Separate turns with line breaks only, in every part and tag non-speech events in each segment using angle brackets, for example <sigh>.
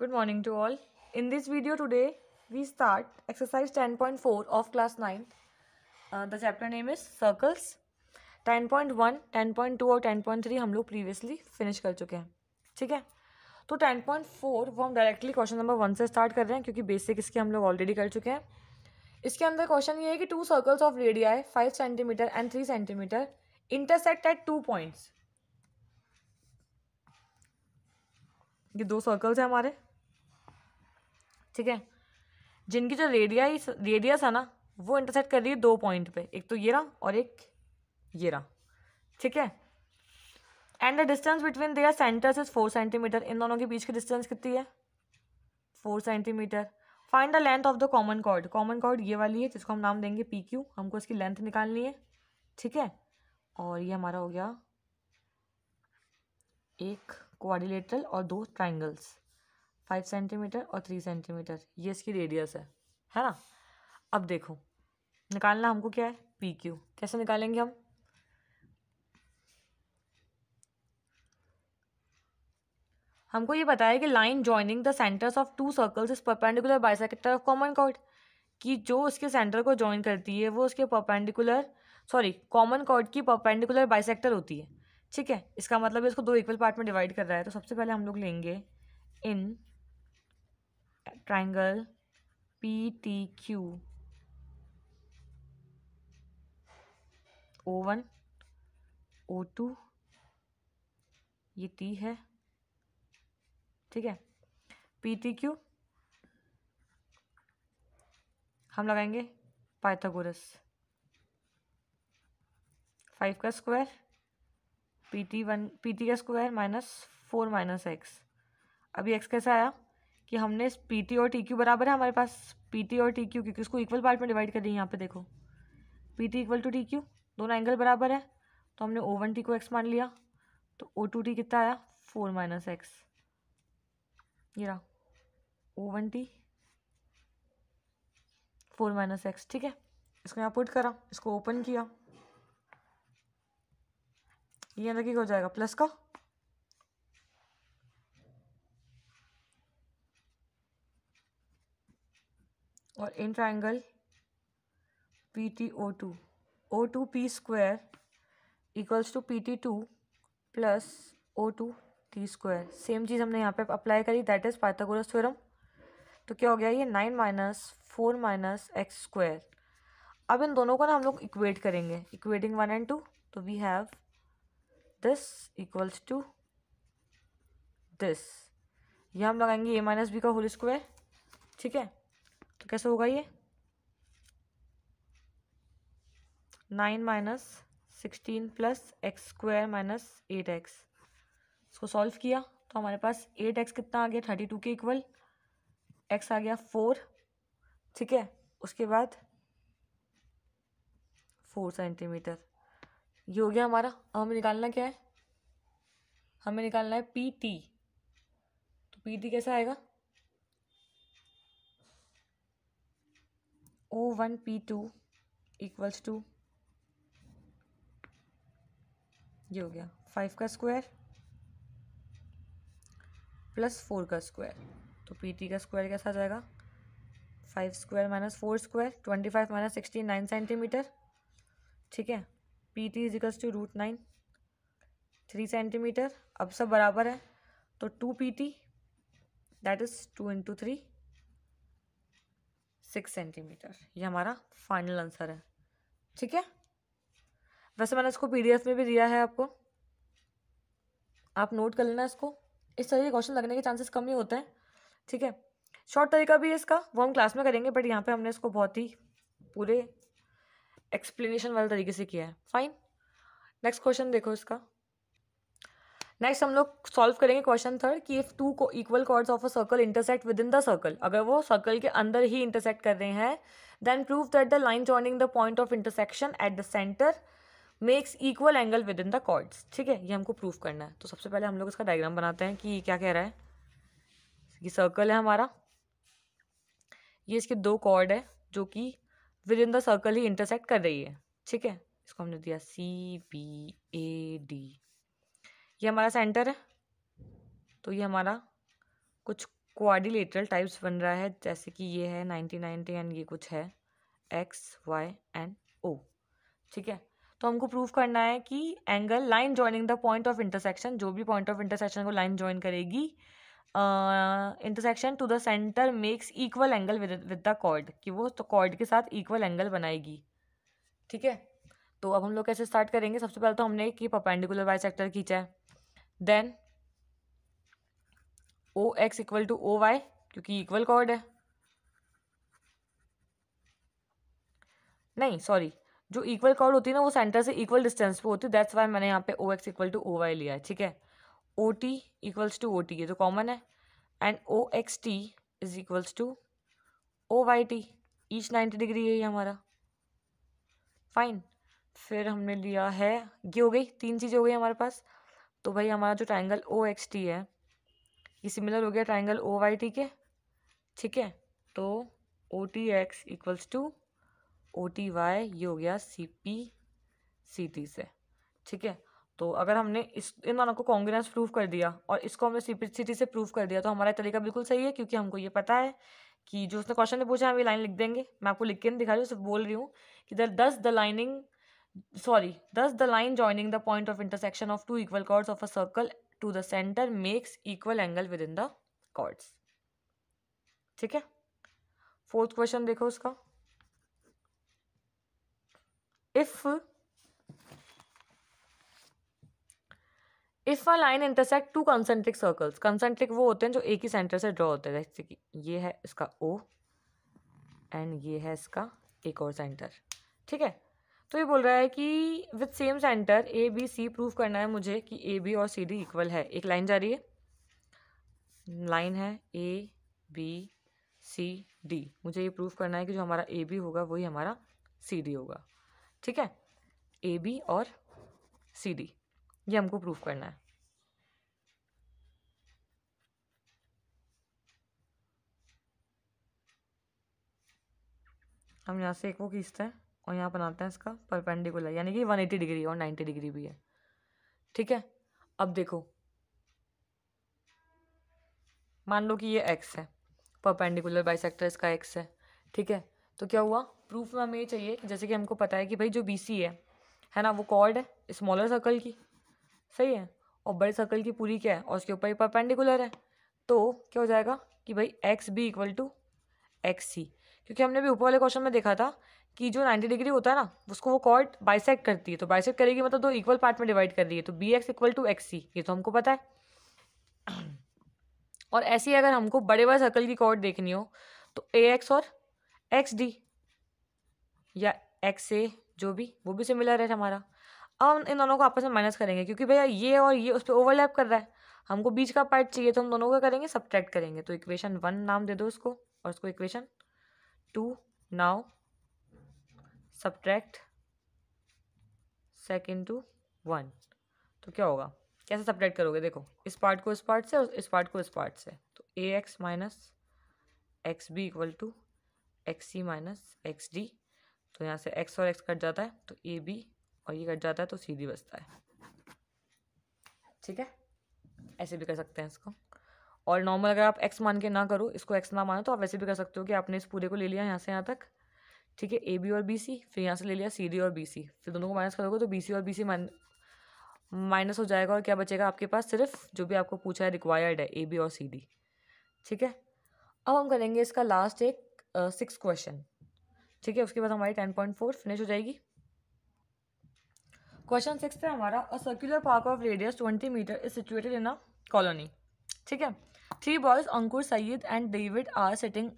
Good morning to all Good morning to all. In this video today, we start exercise 10.4 of class name is circles ten point one ten point two और ten point three हम लोग previously finish कर चुके हैं ठीक है तो ten point four वो हम डायरेक्टली क्वेश्चन नंबर वन से स्टार्ट कर रहे हैं क्योंकि बेसिक इसके हम लोग ऑलरेडी कर चुके हैं इसके अंदर क्वेश्चन ये है कि two circles of radii five centimetre and three centimetre intersect at two points ये दो सर्कल्स हैं हमारे ठीक है जिनकी जो रेडिया रेडियस है ना वो इंटरसेक्ट कर रही है दो पॉइंट पे एक तो ये रहा और एक ये रहा ठीक है and the distance between their centres is four centimetre इन दोनों के बीच की डिस्टेंस कितनी है four centimetre find the length of the common chord common chord ये वाली है जिसको हम नाम देंगे पी क्यू हमको इसकी लेंथ निकालनी है ठीक है और ये हमारा हो गया एक कोऑर्डिनेटर और दो ट्राइंगल्स फाइव सेंटीमीटर और थ्री सेंटीमीटर ये इसकी रेडियस है है ना अब देखो निकालना हमको क्या है पी क्यू कैसे निकालेंगे हम हमको ये बताया कि line joining the centres of two circles is perpendicular bisector of common chord कि जो उसके सेंटर को ज्वाइन करती है वो उसके परपेंडिकुलर सॉरी कॉमन कॉर्ड की परपेंडिकुलर बाइसेक्टर होती है ठीक है इसका मतलब इसको दो इक्वल पार्ट में डिवाइड कर रहा है तो सबसे पहले हम लोग लेंगे in triangle P T Q O one O two ये टी है ठीक है पी टी क्यू हम लगाएंगे पाइथागोरस फाइव का square P T one P T का square minus four minus x अभी एक्स कैसा आया कि हमने पी टी और टी क्यू बराबर है हमारे पास पी टी और टी क्यू क्योंकि उसको इक्वल पार्ट में डिवाइड कर रही है यहाँ पे देखो P T equal to T Q दोनों एंगल बराबर है तो हमने ओ वन टी को एक्स मान लिया तो ओ टू टी कितना आया फोर माइनस एक्स ये रहा O one T four minus x ठीक है इसको यहाँ पुट करा इसको ओपन किया ये अंदर की हो जाएगा प्लस का और in triangle P T O two O two P square equals to P T two plus O two T square same चीज़ हमने यहाँ पे अप्लाई करी दैट इज़ पाइथागोरस थ्योरम तो क्या हो गया ये nine minus four minus x square अब इन दोनों को ना हम लोग इक्वेट करेंगे इक्वेटिंग वन एंड टू तो we have this equals to this ये हम लगाएंगे ए माइनस बी का होल स्क्वायर ठीक है तो कैसे होगा ये nine minus sixteen plus x square minus eight x इसको सॉल्व किया तो हमारे पास एट एक्स कितना आ गया थर्टी टू के इक्वल एक्स आ गया फोर ठीक है उसके बाद फोर सेंटीमीटर ये हो गया हमारा अब हमें निकालना क्या है हमें निकालना है पी टी तो पी टी कैसा आएगा O one P two equals to ये हो गया फाइव का स्क्वायर प्लस फोर का स्क्वायर तो पी टी का स्क्वायर कैसा आ जाएगा five square minus four square twenty five minus sixty nine centimetre ठीक है P T equals to root nine three centimetre अब सब बराबर है तो two P T that is two into three six centimetre ये हमारा फाइनल आंसर है ठीक है वैसे मैंने इसको पीडीएफ में भी दिया है आपको आप नोट कर लेना इसको इस तरह के क्वेश्चन लगने के चांसेस कम ही होते हैं ठीक है शॉर्ट तरीका भी है इसका वो हम क्लास में करेंगे बट यहाँ पे हमने इसको बहुत ही पूरे एक्सप्लेनेशन वाले तरीके से किया है फाइन नेक्स्ट क्वेश्चन देखो इसका नेक्स्ट हम लोग सॉल्व करेंगे क्वेश्चन थर्ड कि इफ़ टू को equal chords of a circle intersect within the circle अगर वो सर्कल के अंदर ही इंटरसेक्ट कर रहे हैं then prove that the line joining the point of intersection at the centre makes equal angle within the chords ठीक है ये हमको प्रूव करना है तो सबसे पहले हम लोग इसका डायग्राम बनाते हैं कि क्या कह रहा है ये सर्कल है हमारा ये इसके दो कॉर्ड है जो कि विद इन द सर्कल ही इंटरसेक्ट कर रही है ठीक है इसको हमने दिया सी बी ए डी ये हमारा सेंटर है तो ये हमारा कुछ क्वाडिलेटरल टाइप्स बन रहा है जैसे कि ये है नाइन्टी नाइन्टी एंड ये कुछ है एक्स वाई एंड ओ ठीक है तो हमको प्रूव करना है कि angle line joining the point of intersection जो भी पॉइंट ऑफ इंटरसेक्शन को लाइन ज्वाइन करेगी intersection to the centre makes equal angle with the chord कि वो तो कॉर्ड के साथ इक्वल एंगल बनाएगी ठीक है तो अब हम लोग कैसे स्टार्ट करेंगे सबसे पहले तो हमने कि परपेंडिकुलर वाई सेक्टर खींचा है then O X equal to O Y क्योंकि इक्वल कॉर्ड है नहीं सॉरी जो इक्वल कॉर्ड होती है ना वो सेंटर से इक्वल डिस्टेंस पे होती है दैट्स वाई मैंने यहाँ पे O X equal to O Y लिया है ठीक है O T equals to O T ये तो कॉमन है and O X T is equals to O Y T each ninety degree यही हमारा फाइन फिर हमने लिया है ये हो गई तीन चीज़ हो गई हमारे पास तो भाई हमारा जो ट्राइंगल ओ एक्स टी है ये सिमिलर हो गया ट्राइंगल ओ वाई टी के ठीक है तो O T X equals to O T Y ये हो गया सी पी सी टी से ठीक है तो अगर हमने इस इन दोनों को कॉन्ग्रेंस प्रूफ कर दिया और इसको हमने सी पी सी टी से प्रूफ कर दिया तो हमारा तरीका बिल्कुल सही है क्योंकि हमको ये पता है कि जो उसने क्वेश्चन में पूछा हम ये लाइन लिख देंगे मैं आपको लिख के नहीं दिखा रही हूँ सिर्फ बोल रही हूँ कि दर thus the lining sorry thus the line joining the point of intersection of two equal chords of a circle to the center makes equal angle within the chords ठीक है फोर्थ क्वेश्चन देखो उसका if if a line intersect two concentric circles concentric वो होते हैं जो एक ही centre से ड्रॉ होते हैं जैसे कि ये है इसका ओ एंड ये है इसका एक और सेंटर ठीक है तो ये बोल रहा है कि with same centre A B C prove करना है मुझे कि ए बी और सी डी इक्वल है एक लाइन जा रही है लाइन है ए बी सी डी मुझे ये प्रूव करना है कि जो हमारा ए बी होगा वही हमारा सी डी होगा ठीक है ए बी और सी डी ये हमको प्रूफ करना है हम यहाँ से एक वो खींचते हैं और यहाँ बनाते हैं इसका परपेंडिकुलर यानी कि वन एटी डिग्री और नाइन्टी डिग्री भी है ठीक है अब देखो मान लो कि ये एक्स है परपेंडिकुलर सेक्टर इसका एक्स है ठीक है तो क्या हुआ प्रूफ में हमें ये चाहिए कि जैसे कि हमको पता है कि भाई जो बी सी है है ना वो कॉर्ड है स्मॉलर सर्कल की सही है और बड़े सर्कल की पूरी क्या है और उसके ऊपर परपेंडिकुलर है तो क्या हो जाएगा कि भाई X B equal to X C क्योंकि हमने भी ऊपर वाले क्वेश्चन में देखा था कि जो 90 डिग्री होता है ना उसको वो कॉर्ड बाइसेक्ट करती है तो बाइसेक्ट करेगी मतलब दो इक्वल पार्ट में डिवाइड कर रही है तो B X equal to X C ये तो हमको पता है <clears throat> और ऐसे ही अगर हमको बड़े बड़े सर्कल की कॉर्ड देखनी हो तो ए एक्स और एक्स डी या एक्स ए जो भी वो भी सिमिलर है हमारा अब हम इन दोनों को आपस में माइनस करेंगे क्योंकि भैया ये और ये उस पर ओवरलैप कर रहा है हमको बीच का पार्ट चाहिए तो हम दोनों का करेंगे सब्ट्रैक्ट करेंगे तो इक्वेशन वन नाम दे दो उसको और उसको equation two now subtract second to one तो क्या होगा कैसे सब्ट्रैक्ट करोगे देखो इस पार्ट को इस पार्ट से और इस पार्ट को इस पार्ट से तो A X minus X B equal to X C minus X D तो यहाँ से एक्स और एक्स कट जाता है तो ए बी और ये कट जाता है तो सी डी बचता है ठीक है ऐसे भी कर सकते हैं इसको और नॉर्मल अगर आप एक्स मान के ना करो इसको एक्स ना मानो तो आप वैसे भी कर सकते हो कि आपने इस पूरे को ले लिया यहाँ से यहाँ तक ठीक है ए बी और बी सी फिर यहाँ से ले लिया सी डी और बी सी फिर दोनों को माइनस करोगे तो बी सी और बी सी माइनस हो जाएगा और क्या बचेगा आपके पास सिर्फ जो भी आपको पूछा है रिक्वायर्ड है ए बी और सी डी ठीक है अब हम करेंगे इसका लास्ट एक सिक्स क्वेश्चन ठीक है उसके बाद हमारी टेन पॉइंट फोर फिनिश हो जाएगी क्वेश्चन सिक्स है हमारा a circular park of radius twenty metre is situated in a colony ठीक है three boys Ankur Saeed and David are sitting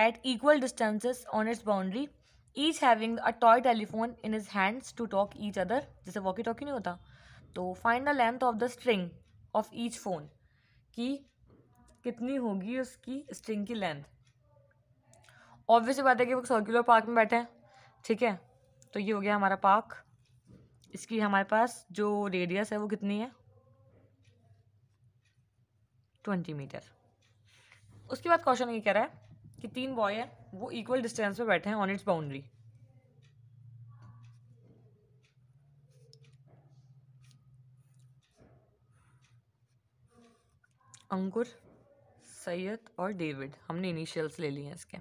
at equal distances on its boundary each having a toy telephone in is hands to talk each other जैसे walkie talk ही नहीं होता तो find the length of the string of each phone की कितनी होगी उसकी string की लेंथ ऑब्वियसली बात है कि वो सर्कुलर पार्क में बैठे हैं ठीक है तो ये हो गया हमारा पार्क इसकी हमारे पास जो रेडियस है वो कितनी है ट्वेंटी मीटर उसके बाद क्वेश्चन ये कह रहा है कि तीन बॉय है वो इक्वल डिस्टेंस पे बैठे हैं on its boundary Ankur Sayyed और डेविड हमने इनिशियल्स ले लिए हैं इसके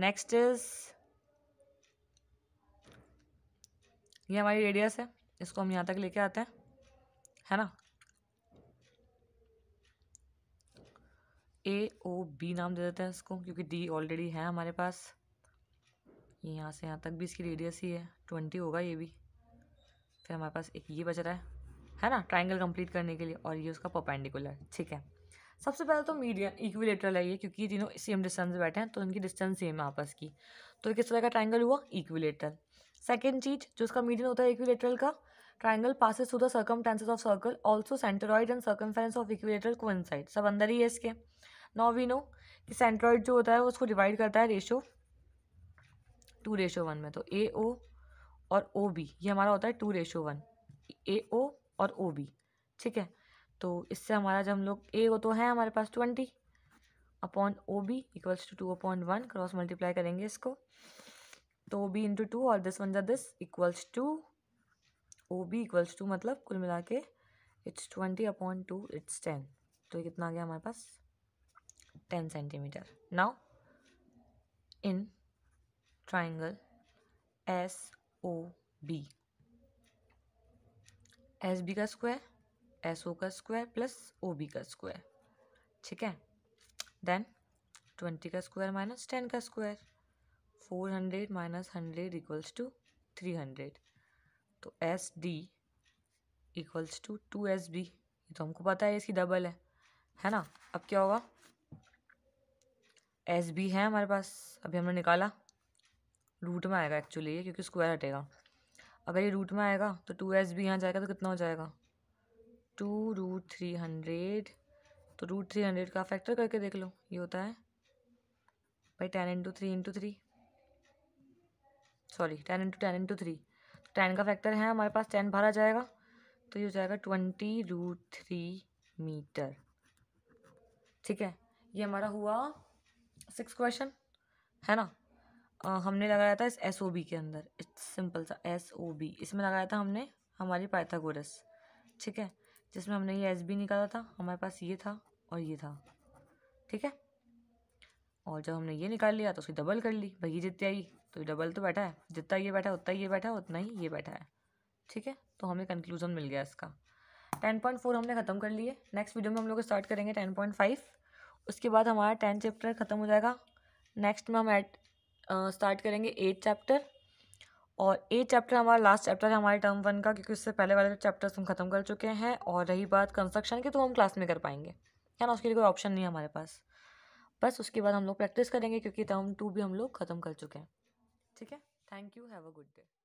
नेक्स्ट uh, इज ये हमारी रेडियस है इसको हम यहाँ तक लेके आते हैं है ना ए ओ बी नाम दे देते हैं इसको क्योंकि डी ऑलरेडी है हमारे पास यहाँ से यहाँ तक भी इसकी रेडियस ही है ट्वेंटी होगा ये भी फिर हमारे पास एक ये बच रहा है है ना ट्राइंगल कंप्लीट करने के लिए और ये उसका पोपेंडिकुलर ठीक है सबसे पहले तो मीडियम इक्विलेटरल है ये क्योंकि तीनों सेम डिस्टेंस बैठे हैं तो उनकी डिस्टेंस सेम है आपस की तो किस तरह का ट्राइंगल हुआ इक्विलेटरल सेकेंड चीज जो उसका मीडियम होता है इक्विलेटरल का triangle passes through the circum of circle also centroid and circumference of equilateral side सब अंदर ही है इसके नाउ वी नो कि सेंट्रॉइड जो होता है वो उसको डिवाइड करता है रेशो टू रेशो वन में तो ए ओ और ओ बी ये हमारा होता है two ratio one A O और ओ बी ठीक है तो इससे हमारा जब हम लोग ए तो है हमारे पास twenty upon O B equals to two upon one cross multiply करेंगे इसको तो ओ बी इंटू टू और दिस वन जा this equals to O B equals to मतलब कुल मिला के it's twenty upon two it's ten तो ये कितना आ गया हमारे पास 10 triangle S O B S B का स्क्वायर एस ओ का स्क्वायर प्लस ओ बी का स्क्वायर ठीक है देन ट्वेंटी का स्क्वायर माइनस टेन का square four hundred minus hundred equals to three hundred तो S D equals to two S B ये तो हमको पता है इसकी डबल है है ना अब क्या होगा एस बी है हमारे पास अभी हमने निकाला रूट में आएगा एक्चुअली ये क्योंकि स्क्वायर हटेगा अगर ये रूट में आएगा तो टू एस बी यहाँ जाएगा तो कितना हो जाएगा टू रूट थ्री हंड्रेड तो रूट थ्री हंड्रेड का फैक्टर करके देख लो ये होता है भाई ten into three into three sorry ten into ten into three तो टेन का फैक्टर है हमारे पास टेन बाहर आ जाएगा तो ये हो जाएगा ट्वेंटी रूट थ्री मीटर ठीक है ये हमारा हुआ सिक्स क्वेश्चन है ना आ, हमने लगाया था इस एस ओ बी के अंदर इट्स सिंपल सा एस ओ बी इसमें लगाया था हमने हमारी पाइथागोरस ठीक है जिसमें हमने ये एस बी निकाला था हमारे पास ये था और ये था ठीक है और जब हमने ये निकाल लिया तो उसकी डबल कर ली भाई जितनी आई तो ये डबल तो बैठा है जितना ये बैठा है उतना ये बैठा है उतना ही ये बैठा है ठीक है तो हमें कंक्लूजन मिल गया इसका टेन पॉइंट फोर हमने ख़त्म कर लिए नेक्स्ट वीडियो में हम लोग स्टार्ट करेंगे टेन पॉइंट फाइव उसके बाद हमारा टेंथ चैप्टर ख़त्म हो जाएगा नेक्स्ट में हम एट स्टार्ट करेंगे एट चैप्टर और एट चैप्टर हमारा लास्ट चैप्टर है हमारे टर्म वन का क्योंकि उससे पहले वाले चैप्टर्स हम ख़त्म कर चुके हैं और रही बात कंस्ट्रक्शन की तो हम क्लास में कर पाएंगे है ना उसके लिए कोई ऑप्शन नहीं है हमारे पास बस उसके बाद हम लोग प्रैक्टिस करेंगे क्योंकि टर्म टू भी हम लोग ख़त्म कर चुके हैं ठीक है thank you have a good day